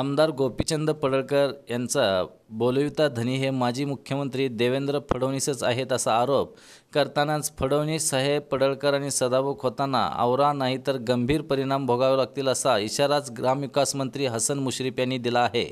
आमदार गोपीचंद पडळकर यांचा बोलविता धनी हे माजी मुख्यमंत्री देवेंद्र फडणवीसच आहेत असा आरोप करतानाच फडणवीस साहेब पडळकर आणि सदाभाऊ खोताना आवरा नाही तर गंभीर परिणाम भोगावे लागतील असा इशाराच ग्रामविकास मंत्री हसन मुश्रीफ यांनी दिला आहे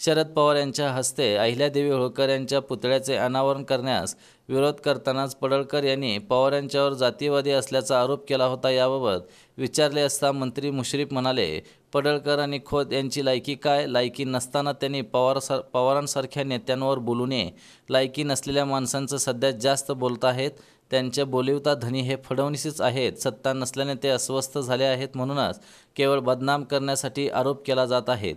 शरद पवार यांच्या हस्ते अहिल्यादेवी होळकर यांच्या पुतळ्याचे अनावरण करण्यास विरोध करतानाच पडळकर यांनी पवार यांच्यावर जातीवादी असल्याचा आरोप केला होता याबाबत विचारले असता मंत्री मुश्रीफ म्हणाले पडळकर आणि खोत यांची लायकी काय लायकी नसताना त्यांनी पवार सर पवारांसारख्या नेत्यांवर बोलू नये लायकी नसलेल्या माणसांचं सध्या जास्त बोलत आहेत त्यांच्या बोलिवता धनी हे फडवणीसीच आहेत सत्ता नसल्याने ते अस्वस्थ झाले आहेत म्हणूनच केवळ बदनाम करण्यासाठी आरोप केला जात आहेत